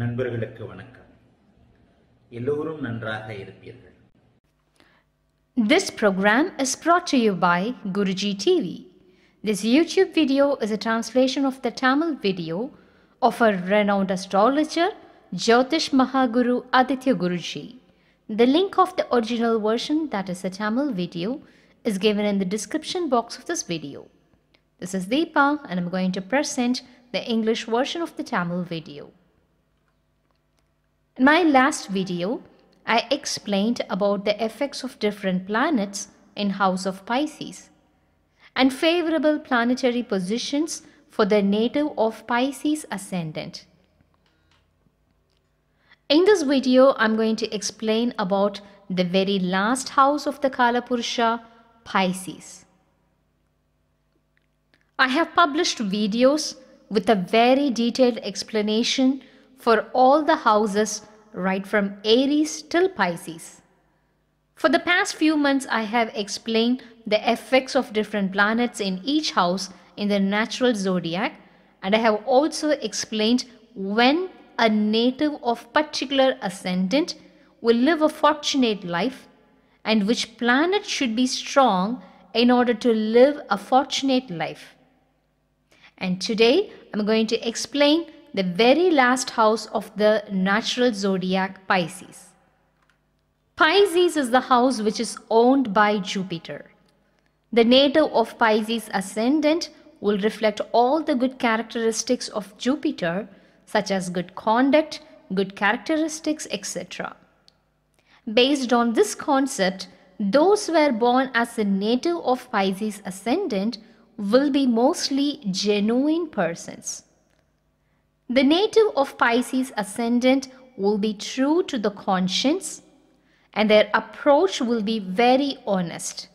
நண்பர்களுக்கு வணக்கம் எல்லோரும் நன்றாக இருப்பீர்கள் This program is brought to you by Guruji TV. This YouTube video is a translation of the Tamil video of a renowned astrologer, Jyotish Mahaguru Aditya Guruji. The link of the original version that is a Tamil video is given in the description box of this video. This is Deepa and I'm going to present the English version of the Tamil video. In my last video, I explained about the effects of different planets in House of Pisces and favorable planetary positions for the native of Pisces ascendant. In this video, I'm going to explain about the very last house of the Kala Purusha, Pisces. I have published videos with a very detailed explanation for all the houses right from Aries till Pisces. For the past few months, I have explained the effects of different planets in each house in the natural zodiac and I have also explained when a native of particular ascendant will live a fortunate life and which planet should be strong in order to live a fortunate life. And today I'm going to explain the very last house of the natural zodiac Pisces. Pisces is the house which is owned by Jupiter. The native of Pisces ascendant will reflect all the good characteristics of Jupiter such as good conduct, good characteristics, etc. Based on this concept, those who were born as a native of Pisces ascendant will be mostly genuine persons. The native of Pisces ascendant will be true to the conscience and their approach will be very honest.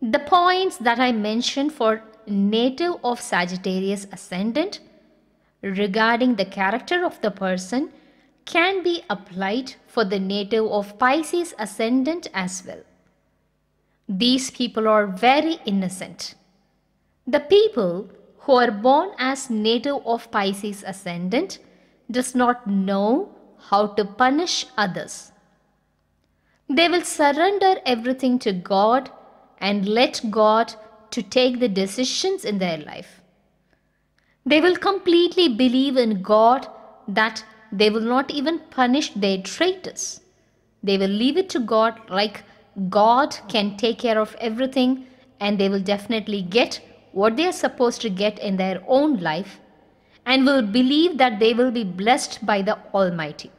The points that I mentioned for native of Sagittarius ascendant regarding the character of the person can be applied for the native of Pisces ascendant as well. These people are very innocent. The people who are born as native of Pisces ascendant does not know how to punish others. They will surrender everything to God and let God to take the decisions in their life. They will completely believe in God that they will not even punish their traitors. They will leave it to God like God can take care of everything and they will definitely get what they are supposed to get in their own life and will believe that they will be blessed by the Almighty.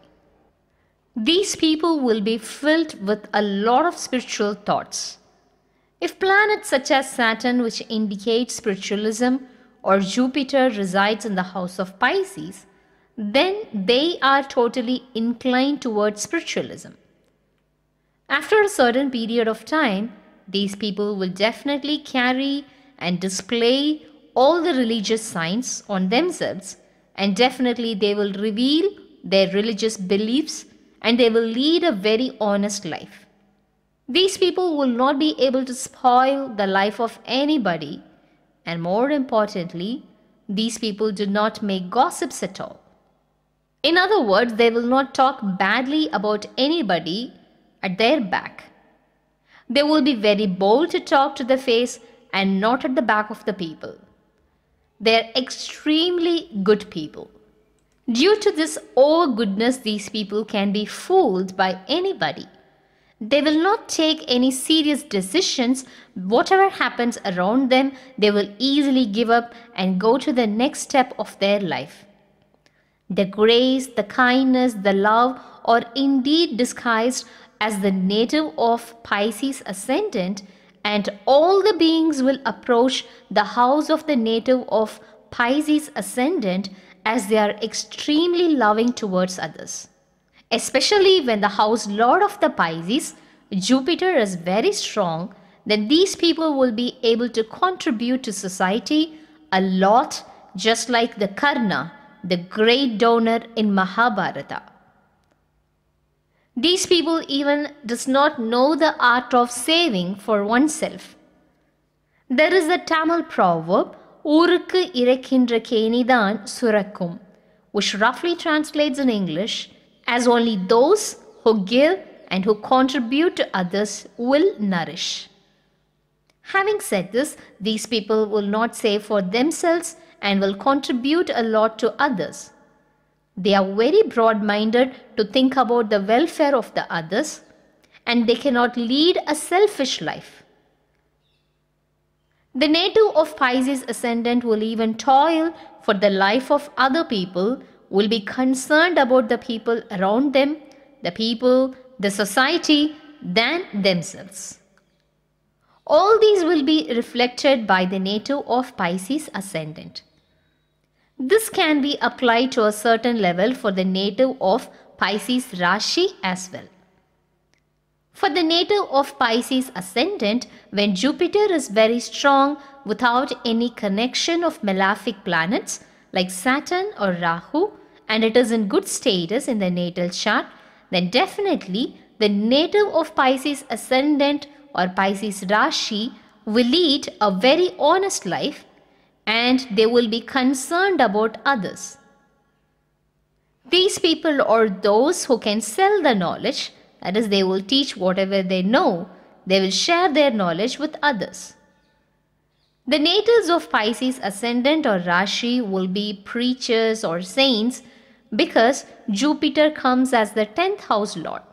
These people will be filled with a lot of spiritual thoughts. If planets such as Saturn, which indicate spiritualism, or Jupiter resides in the house of Pisces, then they are totally inclined towards spiritualism. After a certain period of time, these people will definitely carry and display all the religious signs on themselves, and definitely they will reveal their religious beliefs and they will lead a very honest life. These people will not be able to spoil the life of anybody and more importantly, these people do not make gossips at all. In other words, they will not talk badly about anybody at their back. They will be very bold to talk to the face and not at the back of the people. They are extremely good people. Due to this all goodness, these people can be fooled by anybody. They will not take any serious decisions. Whatever happens around them, they will easily give up and go to the next step of their life. The grace, the kindness, the love are indeed disguised as the native of Pisces ascendant, and all the beings will approach the house of the native of Pisces ascendant as they are extremely loving towards others especially when the house lord of the Pisces, Jupiter, is very strong, then these people will be able to contribute to society a lot, just like the Karna, the great donor in Mahabharata. These people even does not know the art of saving for oneself. There is a Tamil proverb, Urukku irakindra kenidan surakkum, which roughly translates in English as only those who give and who contribute to others will nourish. Having said this, these people will not save for themselves and will contribute a lot to others. They are very broad minded to think about the welfare of the others and they cannot lead a selfish life. The native of Pisces ascendant will even toil for the life of other people will be concerned about the people around them, the people, the society, than themselves. All these will be reflected by the native of Pisces ascendant. This can be applied to a certain level for the native of Pisces Rashi as well. For the native of Pisces ascendant, when Jupiter is very strong without any connection of malefic planets, like Saturn or Rahu and it is in good status in the natal chart, then definitely the native of Pisces ascendant or Pisces Rashi will lead a very honest life and they will be concerned about others. These people are those who can sell the knowledge, that is, they will teach whatever they know, they will share their knowledge with others. The natives of Pisces ascendant or Rashi will be preachers or saints because Jupiter comes as the 10th house lord.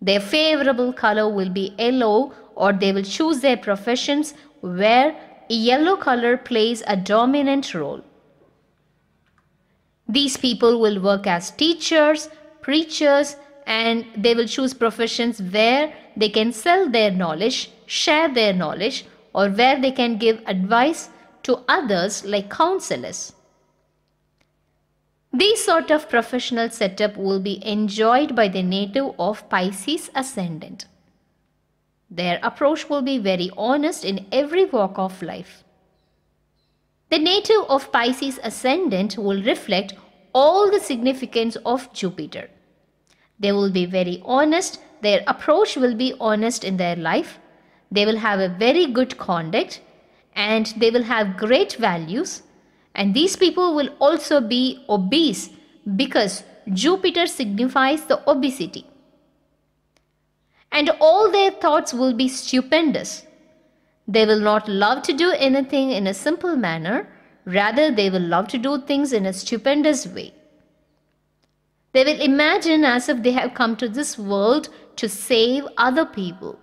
Their favorable color will be yellow or they will choose their professions where yellow color plays a dominant role. These people will work as teachers, preachers, and they will choose professions where they can sell their knowledge, share their knowledge, or where they can give advice to others like counselors. This sort of professional setup will be enjoyed by the native of Pisces ascendant. Their approach will be very honest in every walk of life. The native of Pisces ascendant will reflect all the significance of Jupiter. They will be very honest, their approach will be honest in their life, they will have a very good conduct and they will have great values. And these people will also be obese because Jupiter signifies the obesity. And all their thoughts will be stupendous. They will not love to do anything in a simple manner, rather, they will love to do things in a stupendous way. They will imagine as if they have come to this world to save other people.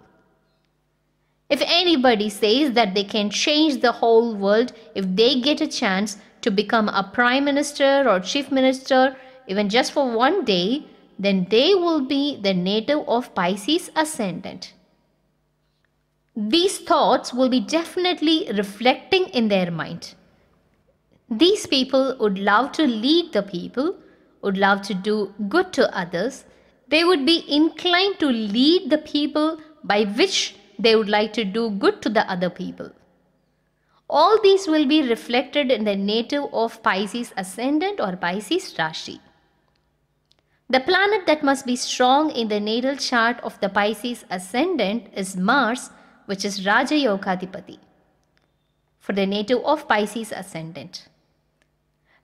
If anybody says that they can change the whole world if they get a chance to become a prime minister or chief minister, even just for one day, then they will be the native of Pisces ascendant. These thoughts will be definitely reflecting in their mind. These people would love to lead the people, would love to do good to others. They would be inclined to lead the people by which they would like to do good to the other people. All these will be reflected in the native of Pisces ascendant or Pisces Rashi. The planet that must be strong in the natal chart of the Pisces ascendant is Mars, which is Raja Yogadhipati, for the native of Pisces ascendant.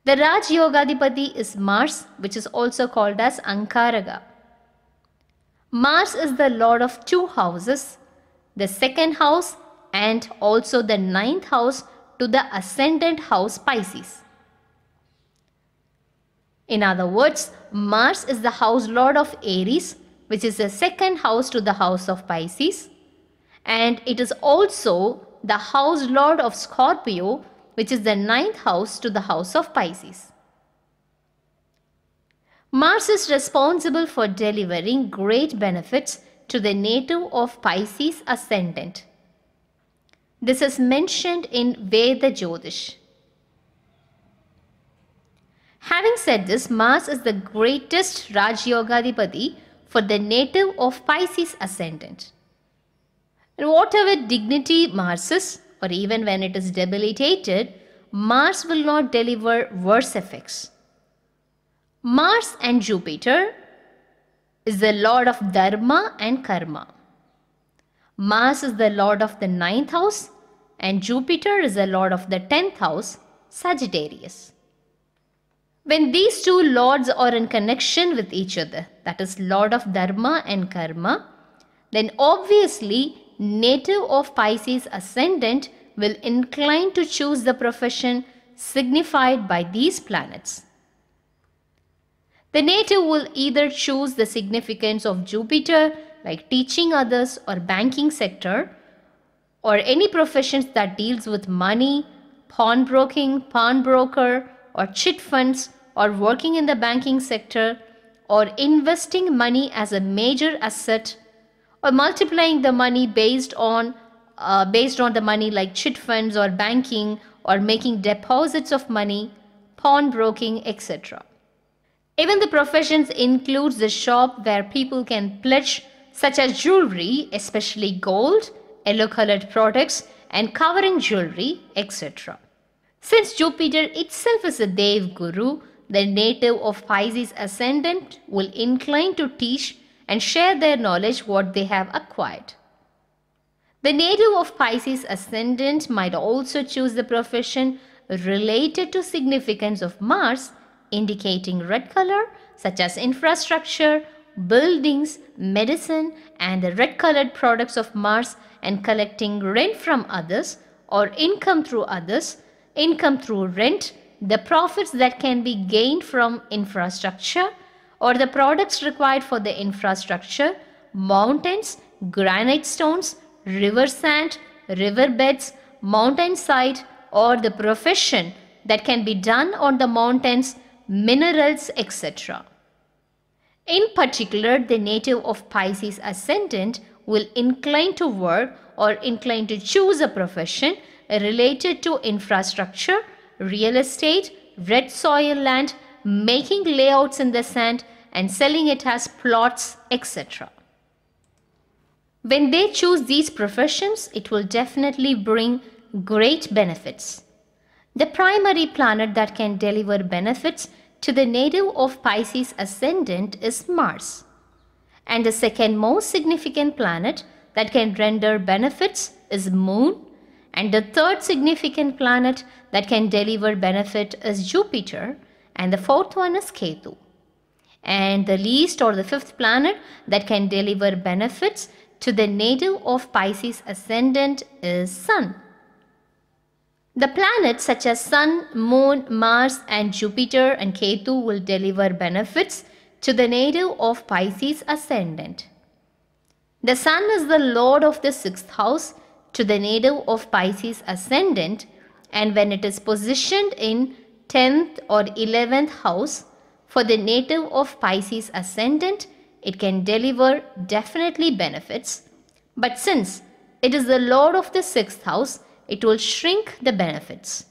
The Raj Yogadhipati is Mars, which is also called as Ankaraga. Mars is the lord of two houses, the second house and also the ninth house to the ascendant house Pisces. In other words, Mars is the house lord of Aries, which is the second house to the house of Pisces. And it is also the house lord of Scorpio, which is the ninth house to the house of Pisces. Mars is responsible for delivering great benefits to the native of Pisces ascendant. This is mentioned in Veda Jyotish. Having said this, Mars is the greatest Raj for the native of Pisces ascendant. And whatever dignity Mars is, or even when it is debilitated, Mars will not deliver worse effects. Mars and Jupiter is the lord of dharma and karma. Mars is the lord of the ninth house and Jupiter is the lord of the tenth house, Sagittarius. When these two lords are in connection with each other, that is, lord of dharma and karma, then obviously native of Pisces ascendant will incline to choose the profession signified by these planets. The native will either choose the significance of Jupiter like teaching others or banking sector or any professions that deals with money, pawnbroking, pawnbroker or chit funds or working in the banking sector or investing money as a major asset or multiplying the money based on uh, based on the money like chit funds or banking or making deposits of money, pawnbroking, etc. Even the professions includes the shop where people can pledge such as jewelry, especially gold, yellow colored products and covering jewelry, etc. Since Jupiter itself is a Dev Guru, the native of Pisces ascendant will incline to teach and share their knowledge what they have acquired. The native of Pisces ascendant might also choose the profession related to significance of Mars indicating red color such as infrastructure, buildings, medicine and the red colored products of Mars and collecting rent from others or income through others, income through rent, the profits that can be gained from infrastructure or the products required for the infrastructure, mountains, granite stones, river sand, river beds, mountainside or the profession that can be done on the mountains minerals, etc. In particular, the native of Pisces ascendant will incline to work or incline to choose a profession related to infrastructure, real estate, red soil land, making layouts in the sand and selling it as plots, etc. When they choose these professions, it will definitely bring great benefits the primary planet that can deliver benefits to the native of Pisces ascendant is Mars. And the second most significant planet that can render benefits is Moon. And the third significant planet that can deliver benefit is Jupiter. And the fourth one is Ketu. And the least or the fifth planet that can deliver benefits to the native of Pisces ascendant is Sun. The planets such as Sun, Moon, Mars, and Jupiter and Ketu will deliver benefits to the native of Pisces ascendant. The Sun is the lord of the sixth house to the native of Pisces ascendant, and when it is positioned in 10th or 11th house for the native of Pisces ascendant, it can deliver definitely benefits. But since it is the lord of the sixth house, it will shrink the benefits.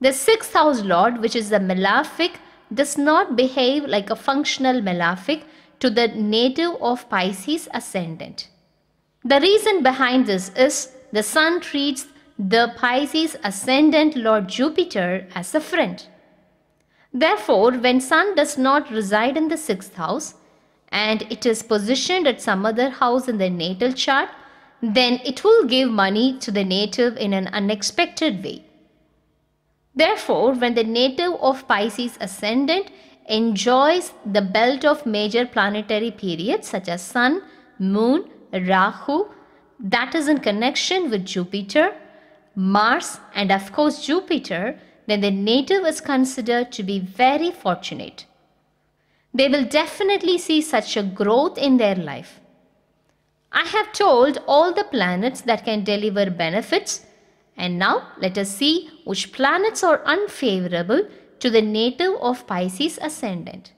The sixth house lord, which is the malefic, does not behave like a functional malefic to the native of Pisces ascendant. The reason behind this is the sun treats the Pisces ascendant lord Jupiter as a friend. Therefore, when sun does not reside in the sixth house and it is positioned at some other house in the natal chart, then it will give money to the native in an unexpected way. Therefore, when the native of Pisces ascendant enjoys the belt of major planetary periods such as Sun, Moon, Rahu, that is in connection with Jupiter, Mars, and of course Jupiter, then the native is considered to be very fortunate. They will definitely see such a growth in their life. I have told all the planets that can deliver benefits and now let us see which planets are unfavorable to the native of Pisces ascendant.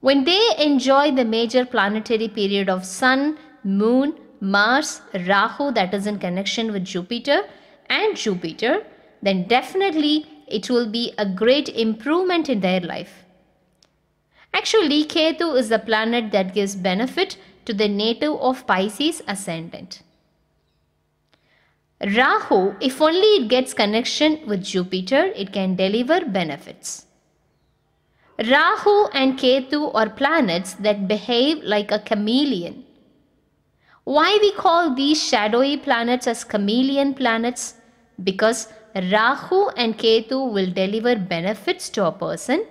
When they enjoy the major planetary period of Sun, Moon, Mars, Rahu that is in connection with Jupiter and Jupiter, then definitely it will be a great improvement in their life. Actually, Ketu is the planet that gives benefit to the native of Pisces ascendant. Rahu, if only it gets connection with Jupiter, it can deliver benefits. Rahu and Ketu are planets that behave like a chameleon. Why we call these shadowy planets as chameleon planets? Because Rahu and Ketu will deliver benefits to a person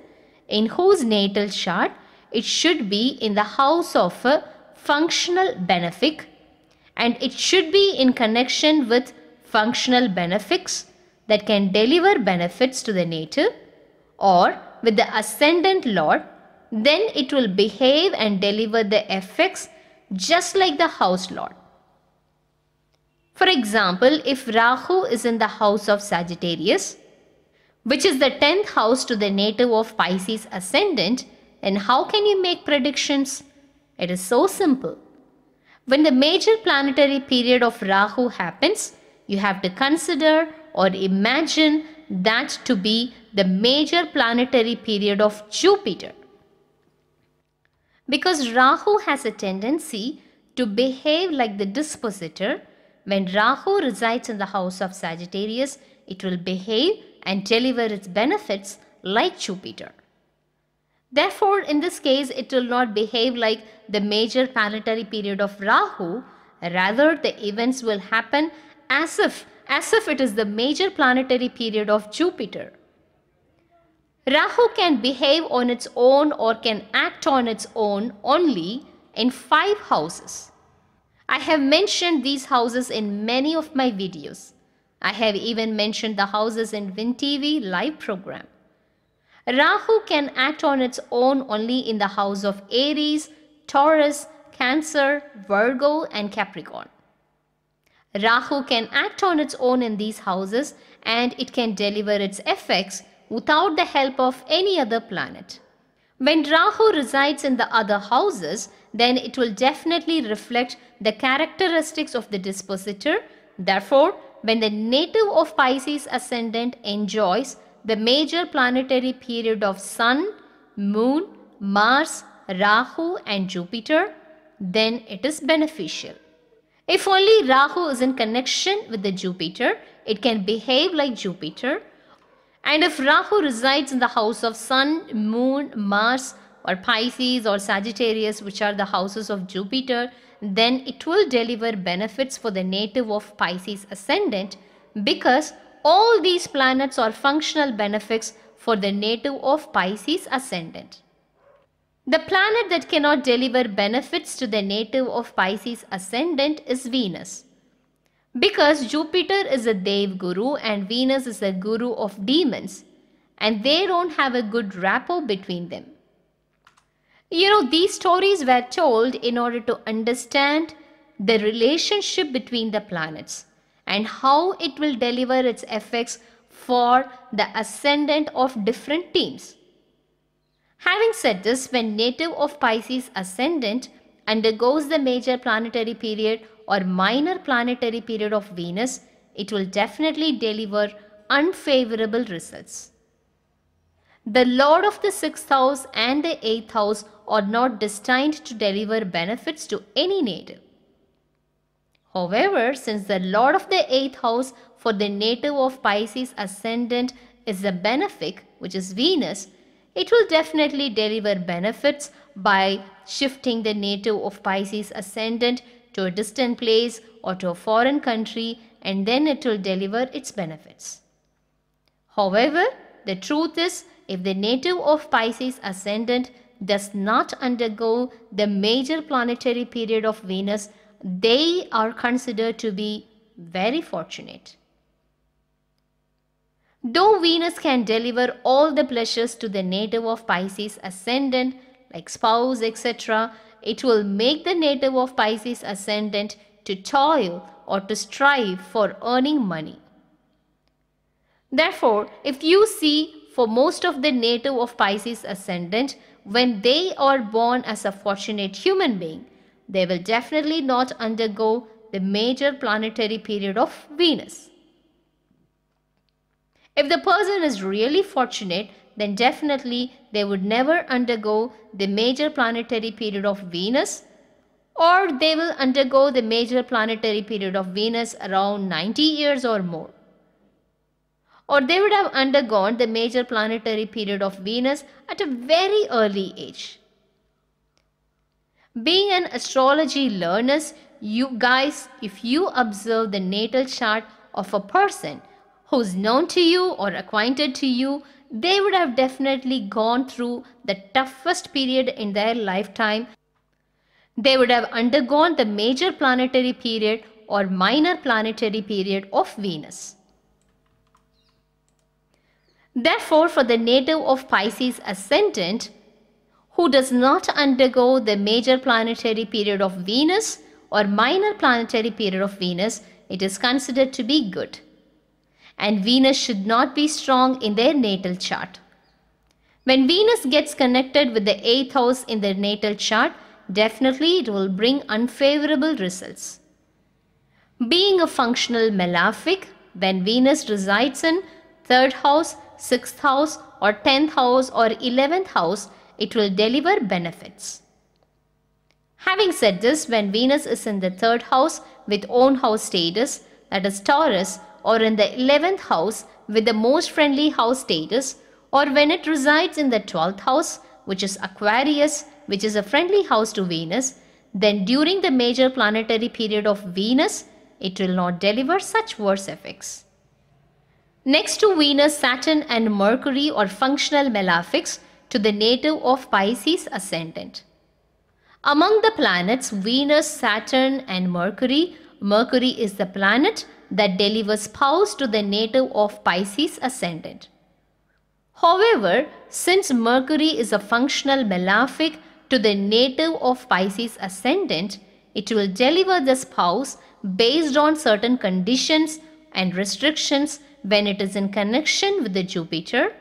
in whose natal chart it should be in the house of a functional benefic and it should be in connection with functional benefics that can deliver benefits to the native or with the ascendant lord then it will behave and deliver the effects just like the house lord. For example, if Rahu is in the house of Sagittarius, which is the 10th house to the native of Pisces ascendant, then how can you make predictions? It is so simple. When the major planetary period of Rahu happens, you have to consider or imagine that to be the major planetary period of Jupiter. Because Rahu has a tendency to behave like the dispositor, when Rahu resides in the house of Sagittarius, it will behave and deliver its benefits like Jupiter. Therefore, in this case, it will not behave like the major planetary period of Rahu. Rather, the events will happen as if, as if it is the major planetary period of Jupiter. Rahu can behave on its own or can act on its own only in five houses. I have mentioned these houses in many of my videos. I have even mentioned the houses in WinTV live program. Rahu can act on its own only in the house of Aries, Taurus, Cancer, Virgo, and Capricorn. Rahu can act on its own in these houses and it can deliver its effects without the help of any other planet. When Rahu resides in the other houses, then it will definitely reflect the characteristics of the dispositor. Therefore, when the native of Pisces ascendant enjoys the major planetary period of Sun, Moon, Mars, Rahu and Jupiter, then it is beneficial. If only Rahu is in connection with the Jupiter, it can behave like Jupiter. And if Rahu resides in the house of Sun, Moon, Mars or Pisces or Sagittarius which are the houses of Jupiter, then it will deliver benefits for the native of Pisces ascendant because all these planets are functional benefits for the native of Pisces ascendant. The planet that cannot deliver benefits to the native of Pisces ascendant is Venus. Because Jupiter is a Dev Guru and Venus is a Guru of demons, and they don't have a good rapport between them. You know, these stories were told in order to understand the relationship between the planets and how it will deliver its effects for the ascendant of different teams. Having said this, when native of Pisces ascendant undergoes the major planetary period or minor planetary period of Venus, it will definitely deliver unfavorable results. The Lord of the 6th house and the 8th house are not destined to deliver benefits to any native. However, since the lord of the eighth house for the native of Pisces ascendant is the benefic, which is Venus, it will definitely deliver benefits by shifting the native of Pisces ascendant to a distant place or to a foreign country and then it will deliver its benefits. However, the truth is if the native of Pisces ascendant does not undergo the major planetary period of Venus they are considered to be very fortunate. Though Venus can deliver all the pleasures to the native of Pisces ascendant, like spouse, etc., it will make the native of Pisces ascendant to toil or to strive for earning money. Therefore, if you see for most of the native of Pisces ascendant, when they are born as a fortunate human being, they will definitely not undergo the major planetary period of Venus. If the person is really fortunate, then definitely they would never undergo the major planetary period of Venus or they will undergo the major planetary period of Venus around 90 years or more. Or they would have undergone the major planetary period of Venus at a very early age. Being an astrology learners, you guys, if you observe the natal chart of a person who's known to you or acquainted to you, they would have definitely gone through the toughest period in their lifetime. They would have undergone the major planetary period or minor planetary period of Venus. Therefore, for the native of Pisces ascendant, who does not undergo the major planetary period of Venus or minor planetary period of Venus, it is considered to be good. And Venus should not be strong in their natal chart. When Venus gets connected with the 8th house in their natal chart, definitely it will bring unfavorable results. Being a functional malefic, when Venus resides in 3rd house, 6th house or 10th house or 11th house, it will deliver benefits. Having said this, when Venus is in the third house with own house status, that is Taurus, or in the 11th house with the most friendly house status, or when it resides in the 12th house, which is Aquarius, which is a friendly house to Venus, then during the major planetary period of Venus, it will not deliver such worse effects. Next to Venus, Saturn and Mercury or functional malefics to the native of Pisces ascendant. Among the planets, Venus, Saturn, and Mercury, Mercury is the planet that delivers spouse to the native of Pisces ascendant. However, since Mercury is a functional malefic to the native of Pisces ascendant, it will deliver the spouse based on certain conditions and restrictions when it is in connection with the Jupiter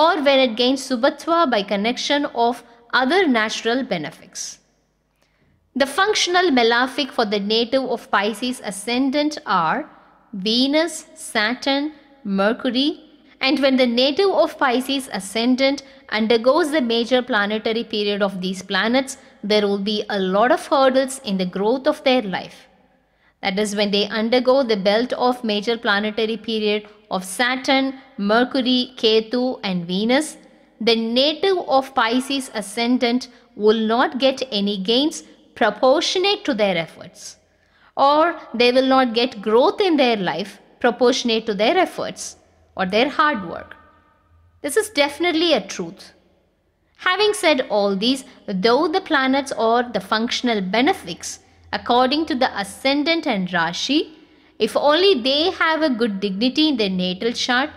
or when it gains subhatva by connection of other natural benefics. The functional malefic for the native of Pisces ascendant are Venus, Saturn, Mercury, and when the native of Pisces ascendant undergoes the major planetary period of these planets, there will be a lot of hurdles in the growth of their life that is when they undergo the belt of major planetary period of Saturn, Mercury, Ketu and Venus, the native of Pisces ascendant will not get any gains proportionate to their efforts or they will not get growth in their life proportionate to their efforts or their hard work. This is definitely a truth. Having said all these, though the planets or the functional benefics according to the ascendant and Rashi, if only they have a good dignity in their natal chart,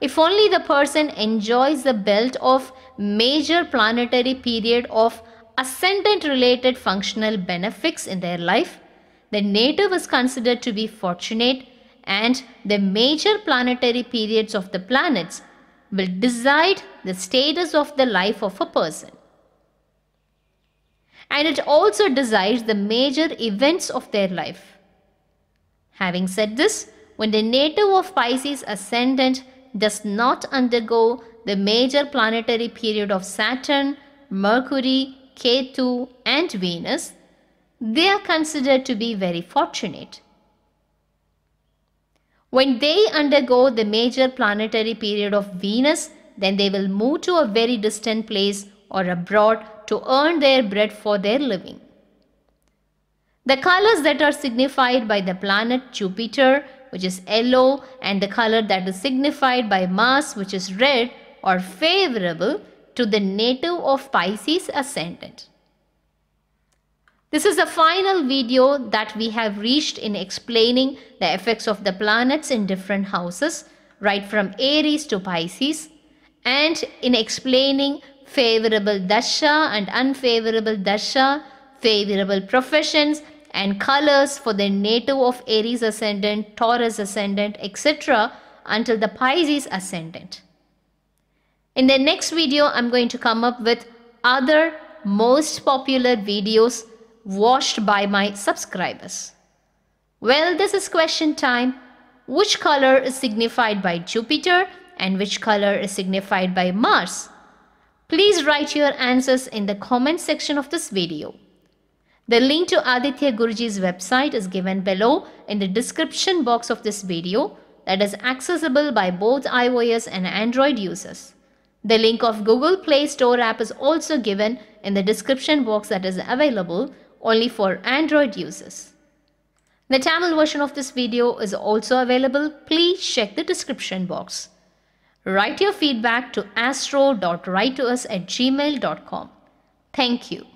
if only the person enjoys the belt of major planetary period of ascendant related functional benefits in their life, the native is considered to be fortunate and the major planetary periods of the planets will decide the status of the life of a person and it also desires the major events of their life. Having said this, when the native of Pisces ascendant does not undergo the major planetary period of Saturn, Mercury, Ketu, and Venus, they are considered to be very fortunate. When they undergo the major planetary period of Venus, then they will move to a very distant place or abroad to earn their bread for their living. The colors that are signified by the planet Jupiter, which is yellow, and the color that is signified by Mars, which is red, are favorable to the native of Pisces ascendant. This is the final video that we have reached in explaining the effects of the planets in different houses, right from Aries to Pisces, and in explaining favorable dasha and unfavorable dasha, favorable professions and colors for the native of Aries ascendant, Taurus ascendant, etc. until the Pisces ascendant. In the next video, I'm going to come up with other most popular videos watched by my subscribers. Well, this is question time. Which color is signified by Jupiter and which color is signified by Mars? Please write your answers in the comment section of this video. The link to Aditya Guruji's website is given below in the description box of this video that is accessible by both iOS and Android users. The link of Google Play Store app is also given in the description box that is available only for Android users. The Tamil version of this video is also available. Please check the description box. Write your feedback to astro.writeus at gmail.com. Thank you.